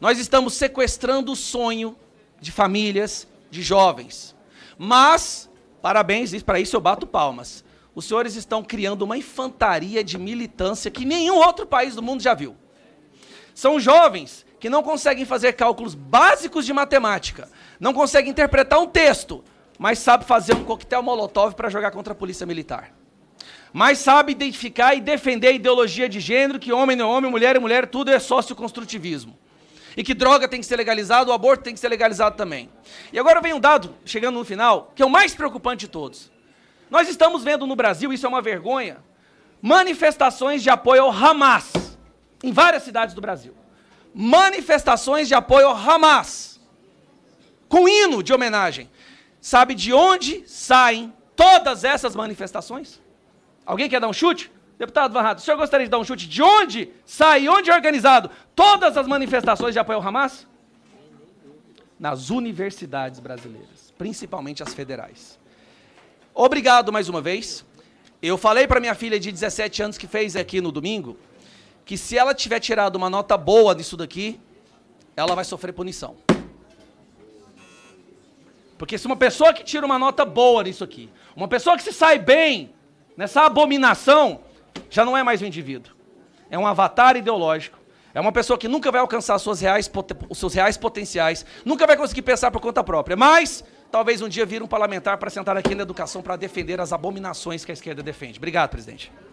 Nós estamos sequestrando o sonho de famílias, de jovens. Mas, parabéns, para isso eu bato palmas. Os senhores estão criando uma infantaria de militância que nenhum outro país do mundo já viu. São jovens que não conseguem fazer cálculos básicos de matemática, não conseguem interpretar um texto, mas sabe fazer um coquetel molotov para jogar contra a polícia militar. Mas sabe identificar e defender a ideologia de gênero, que homem não é homem, mulher é mulher, tudo é sócio-construtivismo. E que droga tem que ser legalizado, o aborto tem que ser legalizado também. E agora vem um dado, chegando no final, que é o mais preocupante de todos. Nós estamos vendo no Brasil, isso é uma vergonha, manifestações de apoio ao Hamas, em várias cidades do Brasil. Manifestações de apoio ao Hamas, com hino de homenagem. Sabe de onde saem todas essas manifestações? Alguém quer dar um chute? Deputado Varrado, o senhor gostaria de dar um chute de onde sai, onde é organizado todas as manifestações de apoio ao Hamas? Nas universidades brasileiras, principalmente as federais. Obrigado mais uma vez. Eu falei para minha filha de 17 anos que fez aqui no domingo que se ela tiver tirado uma nota boa nisso daqui, ela vai sofrer punição. Porque se uma pessoa que tira uma nota boa nisso aqui, uma pessoa que se sai bem nessa abominação, já não é mais um indivíduo. É um avatar ideológico. É uma pessoa que nunca vai alcançar suas reais, os seus reais potenciais, nunca vai conseguir pensar por conta própria. Mas talvez um dia vira um parlamentar para sentar aqui na educação para defender as abominações que a esquerda defende. Obrigado, presidente.